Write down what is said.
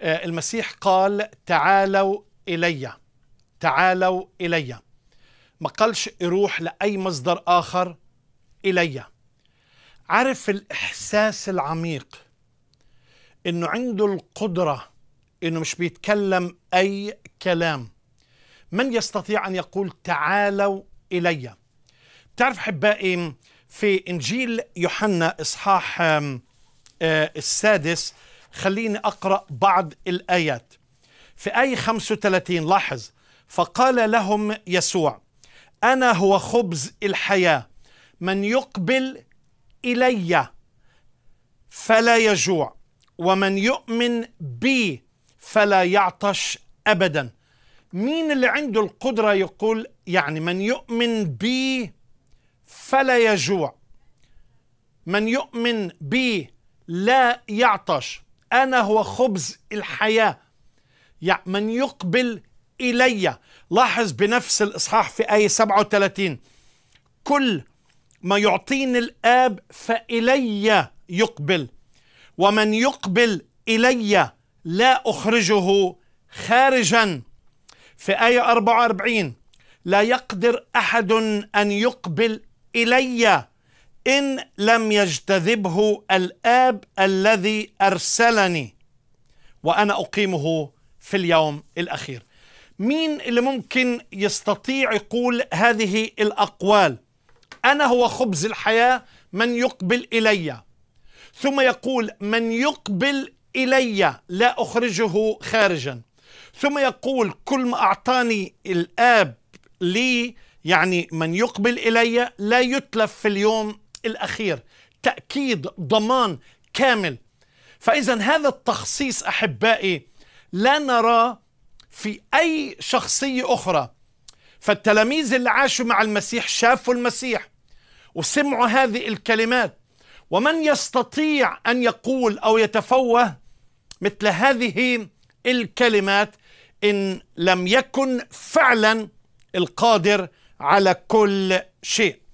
آه، المسيح قال تعالوا إلي تعالوا إلي ما قالش اروح لأي مصدر آخر إلي عرف الإحساس العميق إنه عنده القدرة إنه مش بيتكلم أي كلام من يستطيع أن يقول تعالوا إلي بتعرف أحبائي في إنجيل يوحنا إصحاح آه، السادس خليني أقرأ بعض الآيات في آية 35 لاحظ فقال لهم يسوع أنا هو خبز الحياة من يقبل إلي فلا يجوع ومن يؤمن بي فلا يعطش أبدا مين اللي عنده القدرة يقول يعني من يؤمن بي فلا يجوع من يؤمن بي لا يعطش أنا هو خبز الحياة يعني من يقبل إلي لاحظ بنفس الإصحاح في آية 37 كل ما يعطيني الآب فإلي يقبل ومن يقبل إلي لا أخرجه خارجا في آية 44 لا يقدر أحد أن يقبل إلي إن لم يجتذبه الآب الذي أرسلني وأنا أقيمه في اليوم الأخير مين اللي ممكن يستطيع يقول هذه الأقوال أنا هو خبز الحياة من يقبل إلي ثم يقول من يقبل إلي لا أخرجه خارجا ثم يقول كل ما أعطاني الآب لي يعني من يقبل إلي لا يتلف في اليوم الأخير تأكيد ضمان كامل فإذا هذا التخصيص أحبائي لا نراه في أي شخصية أخرى فالتلاميذ اللي عاشوا مع المسيح شافوا المسيح وسمعوا هذه الكلمات ومن يستطيع أن يقول أو يتفوه مثل هذه الكلمات إن لم يكن فعلا القادر على كل شيء